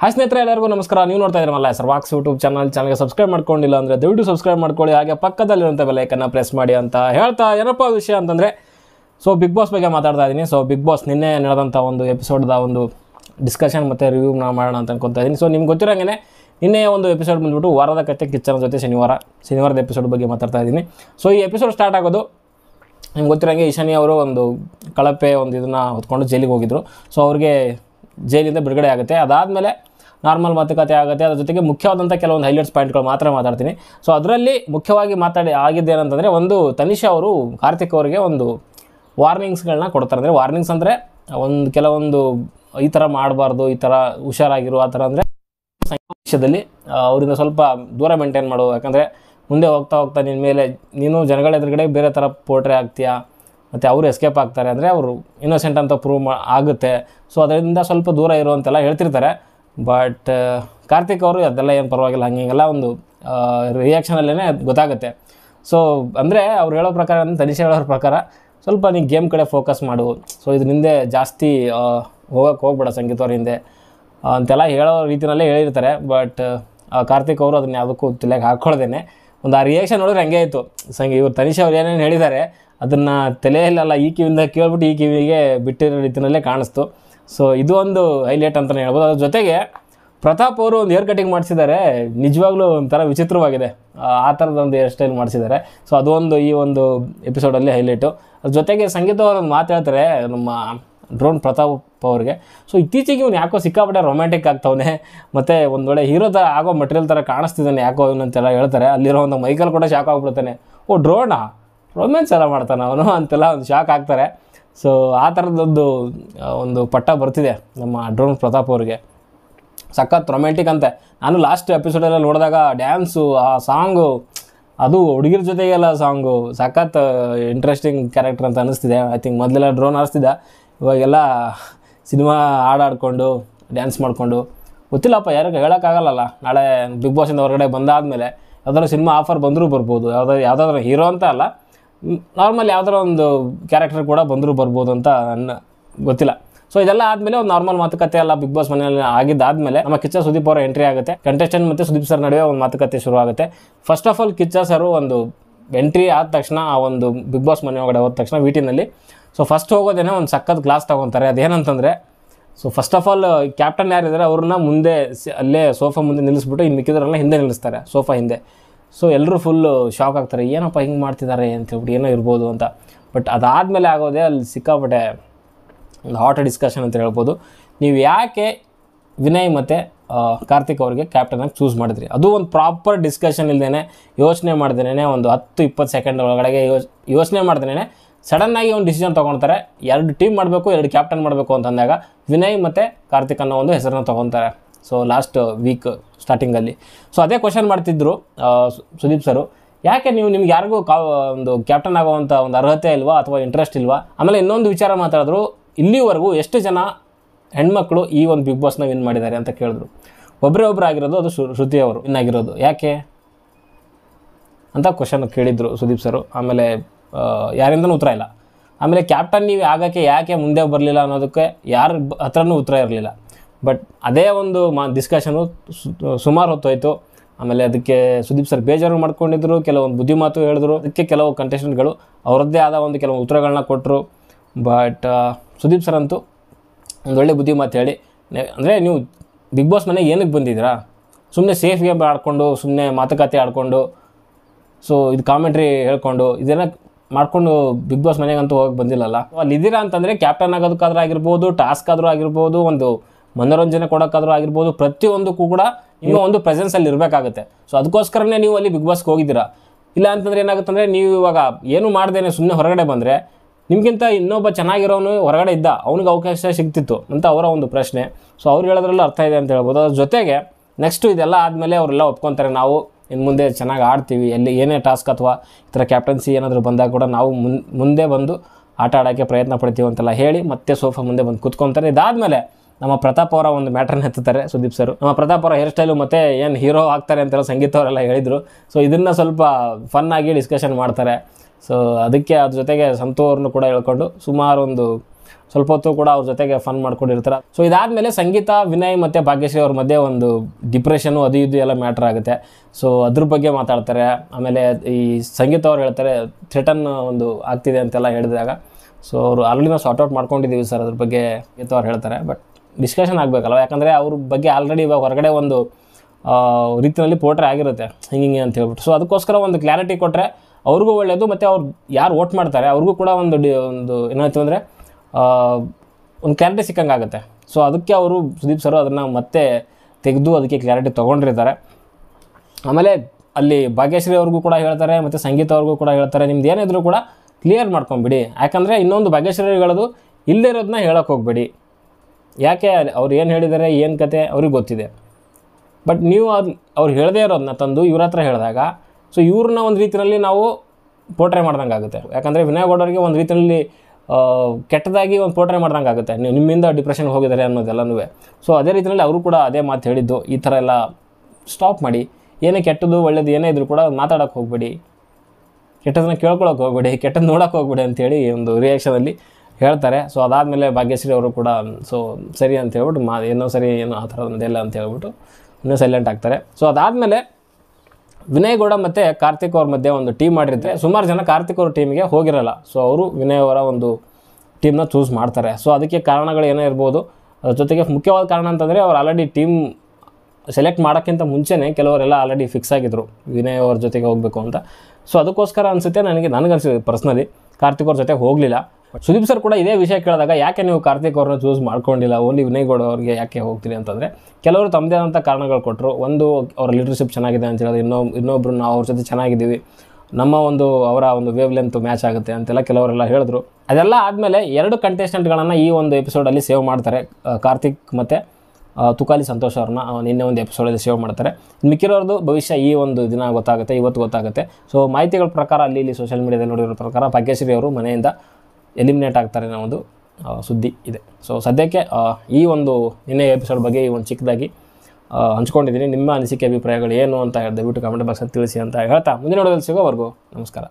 hi ಸ್ನೇಹಿತರೆ ಎಲ್ಲರಿಗೂ ನಮಸ್ಕಾರ ನೀವು ನೋಡ್ತಾ ಸರ್ ವಾಕ್ಸ್ ಯೂಟ್ಯೂಬ್ ಚಾನಲ್ ಚಾನಲ್ಗೆ ಸಬ್ಸ್ಕ್ರೈಬ್ ಮಾಡ್ಕೊಂಡಿಲ್ಲ ಅಂದರೆ ದಯವಿಟ್ಟು ಸಬ್ಸ್ಕ್ರೈಬ್ ಮಾಡ್ಕೊಳ್ಳಿ ಹಾಗೆ ಪಕ್ಕದಲ್ಲಿರುವಂಥ ಬೆಲೈಕನ್ನು ಪ್ರೆಸ್ ಮಾಡಿ ಅಂತ ಹೇಳ್ತಾ ಏನಪ್ಪ ವಿಷಯ ಅಂತಂದರೆ ಸೊ ಬಿಗ್ ಬಾಸ್ ಬಗ್ಗೆ ಮಾತಾಡ್ತಾ ಇದ್ದೀನಿ ಸೊ ಬಿಗ್ ಬಾಸ್ ನಿನ್ನೆ ನಡೆದಂಥ ಒಂದು ಎಪಿಸೋಡ್ದ ಒಂದು ಡಿಸ್ಕಷನ್ ಮತ್ತು ರಿವ್ಯೂ ನಾವು ಮಾಡೋಣ ಅಂತ ಅನ್ಕೊತಾ ಇದ್ದೀನಿ ಸೊ ನಿಮ್ಗೆ ಗೊತ್ತಿರೋಂಗೆ ನಿನ್ನೆ ಒಂದು ಎಪಿಸೋಡ್ ಬಂದುಬಿಟ್ಟು ವಾರದ ಕತೆ ಕಿಚ್ಚನ ಜೊತೆ ಶನಿವಾರ ಶನಿವಾರದ ಎಪಿಸೋಡ್ ಬಗ್ಗೆ ಮಾತಾಡ್ತಾ ಇದ್ದೀನಿ ಸೊ ಈ ಎಪಿಸೋಡ್ ಸ್ಟಾರ್ಟ್ ಆಗೋದು ನಿಮ್ಗೆ ಗೊತ್ತಿರೋಂಗೆ ಈಶಾನಿ ಅವರು ಒಂದು ಕಳಪೆ ಒಂದು ಇದನ್ನು ಹೊತ್ಕೊಂಡು ಜೈಲಿಗೆ ಹೋಗಿದ್ದರು ಸೊ ಅವ್ರಿಗೆ ಜೈಲಿಂದ ಬಿಡುಗಡೆ ಆಗುತ್ತೆ ಅದಾದಮೇಲೆ ನಾರ್ಮಲ್ ಮಾತುಕತೆ ಆಗುತ್ತೆ ಅದ್ರ ಜೊತೆಗೆ ಮುಖ್ಯವಾದಂಥ ಕೆಲವೊಂದು ಹೈಲೈಟ್ಸ್ ಪಾಯಿಂಟ್ಗಳು ಮಾತ್ರ ಮಾತಾಡ್ತೀನಿ ಸೊ ಅದರಲ್ಲಿ ಮುಖ್ಯವಾಗಿ ಮಾತಾಡಿ ಆಗಿದ್ದೇನಂತಂದರೆ ಒಂದು ತನಿಷಾ ಅವರು ಕಾರ್ತಿಕ್ ಅವರಿಗೆ ಒಂದು ವಾರ್ನಿಂಗ್ಸ್ಗಳನ್ನ ಕೊಡ್ತಾರೆ ಅಂದರೆ ವಾರ್ನಿಂಗ್ಸ್ ಅಂದರೆ ಒಂದು ಕೆಲವೊಂದು ಈ ಥರ ಮಾಡಬಾರ್ದು ಈ ಥರ ಹುಷಾರಾಗಿರು ಆ ಥರ ಅಂದರೆ ವಿಷಯದಲ್ಲಿ ಅವರಿಂದ ಸ್ವಲ್ಪ ದೂರ ಮೇಂಟೈನ್ ಮಾಡು ಯಾಕಂದರೆ ಮುಂದೆ ಹೋಗ್ತಾ ಹೋಗ್ತಾ ನಿನ್ನ ಮೇಲೆ ನೀನು ಜನಗಳ ಎದುರುಗಡೆ ಬೇರೆ ಥರ ಪೋಟ್ರೆ ಆಗ್ತೀಯಾ ಮತ್ತು ಅವರು ಎಸ್ಕೇಪ್ ಆಗ್ತಾರೆ ಅಂದರೆ ಅವರು ಇನ್ನೋಸೆಂಟ್ ಅಂತ ಪ್ರೂವ್ ಮಾ ಆಗುತ್ತೆ ಸೊ ಅದರಿಂದ ಸ್ವಲ್ಪ ದೂರ ಇರು ಅಂತೆಲ್ಲ ಹೇಳ್ತಿರ್ತಾರೆ ಬಟ್ ಕಾರ್ತಿಕ್ ಅವರು ಅದೆಲ್ಲ ಏನು ಪರವಾಗಿಲ್ಲ ಹಂಗೆ ಹಿಂಗೆಲ್ಲ ಒಂದು ರಿಯಾಕ್ಷನಲ್ಲೇ ಗೊತ್ತಾಗುತ್ತೆ ಸೊ ಅಂದರೆ ಅವ್ರು ಹೇಳೋ ಪ್ರಕಾರ ಅಂದರೆ ತನಿಷೆ ಹೇಳೋರ ಪ್ರಕಾರ ಸ್ವಲ್ಪ ನೀನು ಗೇಮ್ ಕಡೆ ಫೋಕಸ್ ಮಾಡು ಸೊ ಇದ್ರ ಜಾಸ್ತಿ ಹೋಗೋಕ್ಕೆ ಹೋಗ್ಬೇಡ ಸಂಗೀತವ್ರ ಹಿಂದೆ ಅಂತೆಲ್ಲ ಹೇಳೋ ರೀತಿಯಲ್ಲೇ ಹೇಳಿರ್ತಾರೆ ಬಟ್ ಕಾರ್ತಿಕ್ ಅವರು ಅದನ್ನ ಯಾವುದಕ್ಕೂ ತಲೆಗೆ ಹಾಕ್ಕೊಳ್ದೇನೆ ಒಂದು ಆ ರಿಯಾಕ್ಷನ್ ನೋಡಿದ್ರೆ ಹಂಗೆ ಆಯಿತು ಸಂಗೀ ಇವ್ರು ತನಿಷ್ ಅವ್ರು ಏನೇನು ಹೇಳಿದ್ದಾರೆ ಅದನ್ನು ತಲೆಯಲ್ಲೆಲ್ಲ ಈ ಕಿವಿಯಿಂದ ಕೇಳ್ಬಿಟ್ಟು ಈ ಕಿವಿಗೆ ಬಿಟ್ಟಿರೋ ರೀತಿಯಲ್ಲೇ ಕಾಣಿಸ್ತು ಸೊ ಇದು ಒಂದು ಹೈಲೈಟ್ ಅಂತಲೇ ಹೇಳ್ಬೋದು ಅದ್ರ ಜೊತೆಗೆ ಪ್ರತಾಪ್ ಅವರು ಒಂದು ಹೇರ್ ಕಟಿಂಗ್ ಮಾಡಿಸಿದ್ದಾರೆ ನಿಜವಾಗ್ಲೂ ಒಂಥರ ವಿಚಿತ್ರವಾಗಿದೆ ಆ ಥರದ ಒಂದು ಹೇರ್ ಸ್ಟೈಲ್ ಮಾಡಿಸಿದ್ದಾರೆ ಸೊ ಅದೊಂದು ಈ ಒಂದು ಎಪಿಸೋಡಲ್ಲಿ ಹೈಲೈಟು ಅದ್ರ ಜೊತೆಗೆ ಸಂಗೀತ ಒಂದು ಮಾತಾಡ್ತಾರೆ ನಮ್ಮ ಡ್ರೋನ್ ಪ್ರತಾಪ್ ಅವ್ರಿಗೆ ಸೊ ಇತ್ತೀಚೆಗೆ ಇವ್ನು ಯಾಕೋ ಸಿಕ್ಕಾಪಟ್ಟೆ ರೊಮ್ಯಾಂಟಿಕ್ ಆಗ್ತವನೆ ಮತ್ತು ಒಂದು ಹೀರೋ ಥರ ಆಗೋ ಮಟೀರಿಯಲ್ ಥರ ಕಾಣಿಸ್ತಿದ್ದಾನೆ ಯಾಕೋ ಇವನಂತೆಲ್ಲ ಹೇಳ್ತಾರೆ ಅಲ್ಲಿರೋ ಒಂದು ಮೈಕಲ್ ಕೂಡ ಶಾಕ್ ಆಗಿಬಿಡ್ತಾನೆ ಓ ಡ್ರೋನಾ ರೊಮ್ಯಾನ್ಸ್ ಎಲ್ಲ ಮಾಡ್ತಾನೆ ಅವನು ಅಂತೆಲ್ಲ ಒಂದು ಶಾಕ್ ಆಗ್ತಾರೆ ಸೊ ಆ ಥರದ್ದೊಂದು ಒಂದು ಪಟ್ಟ ಬರ್ತಿದೆ ನಮ್ಮ ಡ್ರೋನ್ ಪ್ರತಾಪ್ ಅವ್ರಿಗೆ ಸಖತ್ ರೊಮ್ಯಾಂಟಿಕ್ ಅಂತೆ ನಾನು ಲಾಸ್ಟ್ ಎಪಿಸೋಡೆಲ್ಲ ನೋಡಿದಾಗ ಡ್ಯಾನ್ಸು ಆ ಸಾಂಗು ಅದು ಹುಡುಗಿರ ಜೊತೆಗೆಲ್ಲ ಸಾಂಗು ಸಖತ್ ಇಂಟ್ರೆಸ್ಟಿಂಗ್ ಕ್ಯಾರೆಕ್ಟರ್ ಅಂತ ಅನ್ನಿಸ್ತಿದೆ ಐ ಥಿಂಕ್ ಮೊದಲೆಲ್ಲ ಡ್ರೋನ್ ಆಡಿಸ್ತಿದ್ದೆ ಇವಾಗೆಲ್ಲ ಸಿನಿಮಾ ಹಾಡಾಡ್ಕೊಂಡು ಡ್ಯಾನ್ಸ್ ಮಾಡಿಕೊಂಡು ಗೊತ್ತಿಲ್ಲಪ್ಪ ಯಾರಿಗೂ ಹೇಳೋಕ್ಕಾಗಲ್ಲ ನಾಳೆ ಬಿಗ್ ಬಾಸಿಂದ ಹೊರಗಡೆ ಬಂದಾದಮೇಲೆ ಅದರಲ್ಲೂ ಸಿನಿಮಾ ಆಫರ್ ಬಂದರೂ ಬರ್ಬೋದು ಯಾವುದಾದ್ರು ಯಾವುದಾದ್ರೂ ಹೀರೋ ಅಂತ ಅಲ್ಲ ನಾರ್ಮಲ್ ಯಾವ್ದಾರ ಒಂದು ಕ್ಯಾರೆಕ್ಟರ್ ಕೂಡ ಬಂದರೂ ಬರ್ಬೋದು ಅಂತ ನನ್ನ ಗೊತ್ತಿಲ್ಲ ಸೊ ಇದೆಲ್ಲ ಆದಮೇಲೆ ಒಂದು ನಾರ್ಮಲ್ ಮಾತುಕತೆ ಎಲ್ಲ ಬಿಗ್ ಬಾಸ್ ಮನೆಯಲ್ಲಿ ಆಗಿದ್ದಾದಮೇಲೆ ನಮ್ಮ ಕಿಚ್ಚ ಸುದೀಪ್ ಅವರ ಎಂಟ್ರಿ ಆಗುತ್ತೆ ಕಂಟೆಸ್ಟೆಂಟ್ ಮತ್ತು ಸುದೀಪ್ ಸರ್ ನಡುವೆ ಒಂದು ಮಾತುಕತೆ ಶುರುವಾಗುತ್ತೆ first of all Kichcha sir ಒಂದು ಎಂಟ್ರಿ ಆದ ತಕ್ಷಣ ಆ ಒಂದು ಬಿಗ್ ಬಾಸ್ ಮನೆ ಒಳಗಡೆ ಹೋದ ತಕ್ಷಣ ವೀಟಿನಲ್ಲಿ ಸೊ ಫಸ್ಟ್ ಹೋಗೋದೇನೆ ಒಂದು ಸಕ್ಕತ್ ಗ್ಲಾಸ್ ತೊಗೊತಾರೆ ಅದೇನಂತಂದರೆ so first of all captain ಯಾರಿದ್ದಾರೆ ಅವ್ರನ್ನ ಮುಂದೆ ಅಲ್ಲೇ ಸೋಫಾ ಮುಂದೆ ನಿಲ್ಲಿಸ್ಬಿಟ್ಟು ಇನ್ನು ಮಿಕ್ಕಿದ್ರೆಲ್ಲ ಹಿಂದೆ ನಿಲ್ಲಿಸ್ತಾರೆ ಸೋಫಾ ಹಿಂದೆ ಸೊ ಎಲ್ಲರೂ ಫುಲ್ಲು ಶಾಕ್ ಆಗ್ತಾರೆ ಏನಪ್ಪ ಹಿಂಗೆ ಮಾಡ್ತಿದ್ದಾರೆ ಅಂತ ಹೇಳ್ಬಿಟ್ಟು ಏನೋ ಇರ್ಬೋದು ಅಂತ ಬಟ್ ಅದಾದಮೇಲೆ ಆಗೋದೇ ಅಲ್ಲಿ ಸಿಕ್ಕಾಪಟ್ಟೆ ಒಂದು ಹಾಟ್ ಡಿಸ್ಕಷನ್ ಅಂತ ಹೇಳ್ಬೋದು ನೀವು ಯಾಕೆ ವಿನಯ್ ಮತ್ತು ಕಾರ್ತಿಕ್ ಕ್ಯಾಪ್ಟನ್ ಆಗಿ ಚೂಸ್ ಮಾಡಿದ್ರಿ ಅದು ಒಂದು ಪ್ರಾಪರ್ ಡಿಸ್ಕಷನ್ ಇಲ್ಲದೇ ಯೋಚನೆ ಮಾಡ್ದೇನೆ ಒಂದು ಹತ್ತು ಇಪ್ಪತ್ತು ಸೆಕೆಂಡ್ ಒಳಗಡೆ ಯೋಚನೆ ಮಾಡ್ದೇನೆ ಸಡನ್ನಾಗಿ ಒಂದು ಡಿಸಿಷನ್ ತೊಗೊಳ್ತಾರೆ ಎರಡು ಟೀಮ್ ಮಾಡಬೇಕು ಎರಡು ಕ್ಯಾಪ್ಟನ್ ಮಾಡಬೇಕು ಅಂತಂದಾಗ ವಿನಯ್ ಮತ್ತು ಕಾರ್ತಿಕ್ ಅನ್ನೋ ಒಂದು ಹೆಸರನ್ನ ತೊಗೊತಾರೆ ಸೊ ಲಾಸ್ಟ್ ವೀಕ್ ಸ್ಟಾರ್ಟಿಂಗಲ್ಲಿ ಸೊ ಅದೇ ಕ್ವಶನ್ ಮಾಡ್ತಿದ್ರು ಸುದೀಪ್ ಸರು ಯಾಕೆ ನೀವು ನಿಮ್ಗೆ ಯಾರಿಗೂ ಕಾ ಒಂದು ಕ್ಯಾಪ್ಟನ್ ಆಗೋವಂಥ ಒಂದು ಅರ್ಹತೆ ಇಲ್ವಾ ಅಥವಾ ಇಂಟ್ರೆಸ್ಟ್ ಇಲ್ವಾ ಆಮೇಲೆ ಇನ್ನೊಂದು ವಿಚಾರ ಮಾತಾಡಿದ್ರು ಇಲ್ಲಿವರೆಗೂ ಎಷ್ಟು ಜನ ಹೆಣ್ಮಕ್ಳು ಈ ಒಂದು ಬಿಗ್ ಬಾಸ್ನ ವಿನ್ ಮಾಡಿದ್ದಾರೆ ಅಂತ ಕೇಳಿದ್ರು ಒಬ್ಬರೇ ಒಬ್ಬರು ಆಗಿರೋದು ಅದು ಶ್ರುತಿ ಅವರು ವಿನ್ ಆಗಿರೋದು ಯಾಕೆ ಅಂತ ಕ್ವಶನ್ ಕೇಳಿದರು ಸುದೀಪ್ ಸರು ಆಮೇಲೆ ಯಾರಿಂದನೂ ಉತ್ತರ ಇಲ್ಲ ಆಮೇಲೆ ಕ್ಯಾಪ್ಟನ್ ನೀವು ಆಗೋಕ್ಕೆ ಯಾಕೆ ಮುಂದೆ ಬರಲಿಲ್ಲ ಅನ್ನೋದಕ್ಕೆ ಯಾರ ಹತ್ರನೂ ಉತ್ತರ ಇರಲಿಲ್ಲ ಬಟ್ ಅದೇ ಒಂದು ಮಾ ಡಿಸ್ಕಷನು ಸುಮಾರು ಹೊತ್ತೋಯ್ತು ಆಮೇಲೆ ಅದಕ್ಕೆ ಸುದೀಪ್ ಸರ್ ಬೇಜಾರು ಮಾಡ್ಕೊಂಡಿದ್ರು ಕೆಲವೊಂದು ಬುದ್ಧಿಮಾತು ಹೇಳಿದ್ರು ಅದಕ್ಕೆ ಕೆಲವು ಕಂಟೆಸ್ಟೆಂಟ್ಗಳು ಅವರದ್ದೇ ಆದ ಒಂದು ಕೆಲವು ಉತ್ತರಗಳನ್ನ ಕೊಟ್ಟರು ಬಟ್ ಸುದೀಪ್ ಸರ್ ಅಂತೂ ಒಂದು ಒಳ್ಳೆ ಬುದ್ಧಿಮಾತು ಹೇಳಿ ಅಂದರೆ ನೀವು ಬಿಗ್ ಬಾಸ್ ಮನೆಗೆ ಏನಕ್ಕೆ ಬಂದಿದ್ದೀರಾ ಸುಮ್ಮನೆ ಸೇಫ್ ಗೇಮ್ ಆಡಿಕೊಂಡು ಸುಮ್ಮನೆ ಮಾತುಕತೆ ಆಡಿಕೊಂಡು ಸೊ ಇದು ಕಾಮೆಂಟ್ರಿ ಹೇಳ್ಕೊಂಡು ಇದೆಲ್ಲ ಮಾಡಿಕೊಂಡು ಬಿಗ್ ಬಾಸ್ ಮನೆಗಂತೂ ಹೋಗಕ್ಕೆ ಬಂದಿಲ್ಲಲ್ಲ ಅಲ್ಲಿ ಇದ್ದೀರಾ ಅಂತಂದರೆ ಕ್ಯಾಪ್ಟನ್ ಆಗೋದಕ್ಕಾದ್ರೂ ಆಗಿರ್ಬೋದು ಟಾಸ್ಕ್ ಆದರೂ ಆಗಿರ್ಬೋದು ಒಂದು ಮನೋರಂಜನೆ ಕೊಡೋಕ್ಕಾದ್ರೂ ಆಗಿರ್ಬೋದು ಪ್ರತಿಯೊಂದಕ್ಕೂ ಕೂಡ ಇನ್ನೂ ಒಂದು ಪ್ರೆಸೆನ್ಸಲ್ಲಿ ಇರಬೇಕಾಗುತ್ತೆ ಸೊ ಅದಕ್ಕೋಸ್ಕರನೇ ನೀವು ಅಲ್ಲಿ ಬಿಗ್ ಬಾಸ್ಗೆ ಹೋಗಿದ್ದೀರಾ ಇಲ್ಲ ಅಂತಂದ್ರೆ ಏನಾಗುತ್ತೆ ಅಂದರೆ ನೀವು ಇವಾಗ ಏನು ಮಾಡ್ದೇನೆ ಸುಮ್ಮನೆ ಹೊರಗಡೆ ಬಂದರೆ ನಿಮಗಿಂತ ಇನ್ನೊಬ್ಬ ಚೆನ್ನಾಗಿರೋನು ಹೊರಗಡೆ ಇದ್ದ ಅವ್ನಿಗೆ ಅವಕಾಶ ಸಿಗ್ತಿತ್ತು ಅಂತ ಅವರ ಒಂದು ಪ್ರಶ್ನೆ ಸೊ ಅವ್ರು ಹೇಳೋದ್ರಲ್ಲಿ ಅರ್ಥ ಇದೆ ಅಂತ ಹೇಳ್ಬೋದು ಅದ್ರ ಜೊತೆಗೆ ನೆಕ್ಸ್ಟು ಇದೆಲ್ಲ ಆದಮೇಲೆ ಅವರೆಲ್ಲ ಒಪ್ಕೊತಾರೆ ನಾವು ಇನ್ನು ಮುಂದೆ ಚೆನ್ನಾಗಿ ಆಡ್ತೀವಿ ಎಲ್ಲಿ ಏನೇ ಟಾಸ್ಕ್ ಅಥವಾ ಈ ಥರ ಕ್ಯಾಪ್ಟನ್ಸಿ ಏನಾದರೂ ಬಂದಾಗ ಕೂಡ ನಾವು ಮುಂದೆ ಬಂದು ಆಟ ಆಡೋಕ್ಕೆ ಪ್ರಯತ್ನ ಪಡ್ತೀವಿ ಅಂತೆಲ್ಲ ಹೇಳಿ ಮತ್ತೆ ಸೋಫಾ ಮುಂದೆ ಬಂದು ಕೂತ್ಕೊತಾರೆ ಇದಾದಮೇಲೆ ನಮ್ಮ ಪ್ರತಾಪ್ ಅವರ ಒಂದು ಮ್ಯಾಟ್ರನ್ನ ಹತ್ತುತ್ತಾರೆ ಸುದೀಪ್ ಸರ್ ನಮ್ಮ ಪ್ರತಾಪ್ ಅವರ ಹೇರ್ ಸ್ಟೈಲು ಮತ್ತು ಏನು ಹೀರೋ ಆಗ್ತಾರೆ ಅಂತೆಲ್ಲ ಸಂಗೀತ ಅವರೆಲ್ಲ ಹೇಳಿದರು ಸೊ ಇದನ್ನು ಸ್ವಲ್ಪ ಫನ್ನಾಗಿ ಡಿಸ್ಕಷನ್ ಮಾಡ್ತಾರೆ ಸೊ ಅದಕ್ಕೆ ಅದ್ರ ಜೊತೆಗೆ ಸಂತು ಅವ್ರನ್ನೂ ಕೂಡ ಹೇಳ್ಕೊಂಡು ಸುಮಾರು ಒಂದು ಸ್ವಲ್ಪ ಹೊತ್ತು ಕೂಡ ಅವ್ರ ಜೊತೆಗೆ ಫನ್ ಮಾಡ್ಕೊಂಡಿರ್ತಾರೆ ಸೊ ಇದಾದಮೇಲೆ ಸಂಗೀತ ವಿನಯ್ ಮತ್ತು ಭಾಗ್ಯಶ್ರೀ ಅವ್ರ ಮಧ್ಯೆ ಒಂದು ಡಿಪ್ರೆಷನು ಅದು ಇದು ಎಲ್ಲ ಮ್ಯಾಟ್ರ್ ಆಗುತ್ತೆ ಸೊ ಅದ್ರ ಬಗ್ಗೆ ಮಾತಾಡ್ತಾರೆ ಆಮೇಲೆ ಈ ಸಂಗೀತ ಅವ್ರು ಹೇಳ್ತಾರೆ ಥ್ರೆಟನ್ ಒಂದು ಆಗ್ತಿದೆ ಅಂತೆಲ್ಲ ಹೇಳಿದಾಗ ಸೊ ಅವರು ಆಲ್ರೆಡಿ ನಾವು ಸಾರ್ಟ್ ಔಟ್ ಮಾಡ್ಕೊಂಡಿದ್ದೀವಿ ಸರ್ ಅದ್ರ ಬಗ್ಗೆ ಅವ್ರು ಹೇಳ್ತಾರೆ ಬಟ್ ಡಿಸ್ಕಷನ್ ಆಗಬೇಕಲ್ಲ ಯಾಕಂದರೆ ಅವ್ರ ಬಗ್ಗೆ ಆಲ್ರೆಡಿ ಇವಾಗ ಹೊರಗಡೆ ಒಂದು ರೀತಿಯಲ್ಲಿ ಪೋಟ್ರೆ ಆಗಿರುತ್ತೆ ಹಿಂಗೆ ಹಿಂಗೆ ಅಂತ ಹೇಳ್ಬಿಟ್ಟು ಸೊ ಅದಕ್ಕೋಸ್ಕರ ಒಂದು ಕ್ಲಾರಿಟಿ ಕೊಟ್ಟರೆ ಅವ್ರಿಗೂ ಒಳ್ಳೆಯದು ಮತ್ತು ಅವ್ರು ಯಾರು ಓಟ್ ಮಾಡ್ತಾರೆ ಅವ್ರಿಗೂ ಕೂಡ ಒಂದು ಡಿ ಒಂದು ಏನಾಯ್ತು ಅಂದರೆ ಒಂದು ಕ್ಲಾರಿಟಿ ಸಿಕ್ಕಂಗೆ ಆಗುತ್ತೆ ಸೊ ಅದಕ್ಕೆ ಅವರು ಸುದೀಪ್ ಸರ್ ಅದನ್ನು ಮತ್ತೆ ತೆಗೆದು ಅದಕ್ಕೆ ಕ್ಲಾರಿಟಿ ತೊಗೊಂಡಿರ್ತಾರೆ ಆಮೇಲೆ ಅಲ್ಲಿ ಭಾಗ್ಯಶ್ರೀ ಅವ್ರಿಗೂ ಕೂಡ ಹೇಳ್ತಾರೆ ಮತ್ತು ಸಂಗೀತ ಅವ್ರಿಗೂ ಕೂಡ ಹೇಳ್ತಾರೆ ನಿಮ್ದು ಏನಿದ್ರು ಕೂಡ ಕ್ಲಿಯರ್ ಮಾಡ್ಕೊಂಬಿಡಿ ಯಾಕಂದರೆ ಇನ್ನೊಂದು ಭಾಗ್ಯಶ್ರೀ ಹೇಳೋದು ಇಲ್ಲದೇ ಇರೋದನ್ನ ಹೇಳೋಕ್ಕೆ ಹೋಗ್ಬೇಡಿ ಯಾಕೆ ಅವ್ರು ಏನು ಹೇಳಿದ್ದಾರೆ ಏನು ಕತೆ ಅವ್ರಿಗೆ ಗೊತ್ತಿದೆ ಬಟ್ ನೀವು ಅದು ಅವ್ರು ಹೇಳದೇ ಇರೋದನ್ನ ತಂದು ಇವ್ರ ಹತ್ರ ಹೇಳಿದಾಗ ಸೊ ಇವ್ರನ್ನ ಒಂದು ರೀತಿಯಲ್ಲಿ ನಾವು ಪೋಟ್ರೆ ಮಾಡ್ದಂಗೆ ಆಗುತ್ತೆ ಯಾಕಂದರೆ ಗೌಡರಿಗೆ ಒಂದು ರೀತಿಯಲ್ಲಿ ಕೆಟ್ಟದಾಗಿ ಒಂದು ಪೋಟ್ರೆ ಮಾಡ್ದಂಗೆ ಆಗುತ್ತೆ ನೀವು ನಿಮ್ಮಿಂದ ಡಿಪ್ರೆಷನ್ಗೆ ಹೋಗಿದ್ದಾರೆ ಅನ್ನೋದೆಲ್ಲನೂ ಸೊ ಅದೇ ರೀತಿಯಲ್ಲಿ ಅವರು ಕೂಡ ಅದೇ ಮಾತು ಹೇಳಿದ್ದು ಈ ಥರ ಎಲ್ಲ ಸ್ಟಾಪ್ ಮಾಡಿ ಏನೇ ಕೆಟ್ಟದ್ದು ಒಳ್ಳೇದು ಏನೇ ಇದ್ರು ಕೂಡ ಮಾತಾಡೋಕ್ಕೆ ಹೋಗಬೇಡಿ ಕೆಟ್ಟದನ್ನ ಕೇಳ್ಕೊಳಕ್ಕೆ ಹೋಗಬೇಡಿ ಕೆಟ್ಟದ್ದು ನೋಡೋಕ್ಕೆ ಹೋಗ್ಬೇಡಿ ಅಂತೇಳಿ ಒಂದು ರಿಯಾಕ್ಷನಲ್ಲಿ ಹೇಳ್ತಾರೆ ಸೊ ಅದಾದಮೇಲೆ ಭಾಗ್ಯಶ್ರೀ ಅವರು ಕೂಡ ಸೊ ಸರಿ ಅಂತ ಹೇಳ್ಬಿಟ್ಟು ಮಾ ಏನೋ ಸರಿ ಏನೋ ಆ ಥರದ್ದೆಲ್ಲ ಅಂತ ಹೇಳ್ಬಿಟ್ಟು ಇನ್ನೂ ಸೈಲೆಂಟ್ ಆಗ್ತಾರೆ ಸೊ ಅದಾದಮೇಲೆ ವಿನಯ್ ಗೌಡ ಮತ್ತು ಕಾರ್ತಿಕ್ ಅವ್ರ ಮಧ್ಯೆ ಒಂದು ಟೀಮ್ ಮಾಡಿರ್ತಾರೆ ಸುಮಾರು ಜನ ಕಾರ್ತಿಕ್ ಅವ್ರ ಟೀಮಿಗೆ ಹೋಗಿರಲ್ಲ ಸೊ ಅವರು ವಿನಯ್ ಅವರ ಒಂದು ಟೀಮ್ನ ಚೂಸ್ ಮಾಡ್ತಾರೆ ಸೊ ಅದಕ್ಕೆ ಕಾರಣಗಳು ಏನೇ ಇರ್ಬೋದು ಅದ್ರ ಜೊತೆಗೆ ಮುಖ್ಯವಾದ ಕಾರಣ ಅಂತಂದರೆ ಅವ್ರು ಆಲ್ರೆಡಿ ಟೀಮ್ ಸೆಲೆಕ್ಟ್ ಮಾಡೋಕ್ಕಿಂತ ಮುಂಚೆನೇ ಕೆಲವರೆಲ್ಲ ಆಲ್ರೆಡಿ ಫಿಕ್ಸ್ ಆಗಿದ್ದರು ವಿನಯ್ ಅವ್ರ ಜೊತೆಗೆ ಹೋಗಬೇಕು ಅಂತ ಸೊ ಅದಕ್ಕೋಸ್ಕರ ಅನಿಸುತ್ತೆ ನನಗೆ ನನಗನ್ಸಿದೆ ಪರ್ಸ್ನಲಿ ಕಾರ್ತಿಕ್ ಅವ್ರ ಜೊತೆ ಹೋಗಲಿಲ್ಲ ಸುದೀಪ್ ಸರ್ ಕೂಡ ಇದೇ ವಿಷಯ ಕೇಳಿದಾಗ ಯಾಕೆ ನೀವು ಕಾರ್ತಿಕ್ ಅವ್ರನ್ನ ಚೂಸ್ ಮಾಡ್ಕೊಂಡಿಲ್ಲ ಓನ್ಲಿ ವಿನಯ್ ಗೌಡ ಅವ್ರಿಗೆ ಯಾಕೆ ಹೋಗ್ತೀರಿ ಅಂತಂದರೆ ಕೆಲವರು ತಮ್ಮದೇ ಆದಂಥ ಕಾರಣಗಳು ಕೊಟ್ಟರು ಒಂದು ಅವರ ಲೀಡರ್ಶಿಪ್ ಚೆನ್ನಾಗಿದೆ ಅಂತ ಹೇಳಿದ್ರೆ ಇನ್ನೊ ಇನ್ನೊಬ್ಬರು ನಾವು ಅವ್ರ ಜೊತೆ ಚೆನ್ನಾಗಿದ್ದೀವಿ ನಮ್ಮ ಒಂದು ಅವರ ಒಂದು ವೇವ್ ಮ್ಯಾಚ್ ಆಗುತ್ತೆ ಅಂತೆಲ್ಲ ಕೆಲವರೆಲ್ಲ ಹೇಳಿದ್ರು ಅದೆಲ್ಲ ಆದಮೇಲೆ ಎರಡು ಕಂಟೆಸ್ಟೆಂಟ್ಗಳನ್ನು ಈ ಒಂದು ಎಪಿಸೋಡಲ್ಲಿ ಸೇವ್ ಮಾಡ್ತಾರೆ ಕಾರ್ತಿಕ್ ಮತ್ತು ತುಕಾಲಿ ಸಂತೋಷ್ ಅವ್ರನ್ನ ನಿನ್ನೆ ಒಂದು ಎಪಿಸೋಡಲ್ಲಿ ಸೇವ್ ಮಾಡ್ತಾರೆ ಮಿಕ್ಕಿರೋರ್ದು ಭವಿಷ್ಯ ಈ ಒಂದು ದಿನ ಗೊತ್ತಾಗುತ್ತೆ ಇವತ್ತು ಗೊತ್ತಾಗುತ್ತೆ ಸೊ ಮಾಹಿತಿಗಳ ಪ್ರಕಾರ ಅಲ್ಲಿ ಇಲ್ಲಿ ಸೋಷಿಯಲ್ ಮೀಡಿಯಾದಲ್ಲಿ ನೋಡಿರೋ ಪ್ರಕಾರ ಭಾಗ್ಯಶ್ರೀ ಅವರು ಮನೆಯಿಂದ ಎಲಿಮಿನೇಟ್ ಆಗ್ತಾರೆ ಅನ್ನೋ ಒಂದು ಸುದ್ದಿ ಇದೆ ಸೊ ಸದ್ಯಕ್ಕೆ ಈ ಒಂದು ನಿನ್ನೆ ಎಪಿಸೋಡ್ ಬಗ್ಗೆ ಈ ಒಂದು ಚಿಕ್ಕದಾಗಿ ಹಂಚ್ಕೊಂಡಿದ್ದೀನಿ ನಿಮ್ಮ ಅನಿಸಿಕೆ ಅಭಿಪ್ರಾಯಗಳು ಏನು ಅಂತ ದಯವಿಟ್ಟು ಕಮೆಂಟ್ ಬಾಕ್ಸಲ್ಲಿ ತಿಳಿಸಿ ಅಂತ ಹೇಳ್ತಾ ಮುಂದಿನ ನೋಡೋದಲ್ಲಿ ಸಿಗೋವರೆಗೂ ನಮಸ್ಕಾರ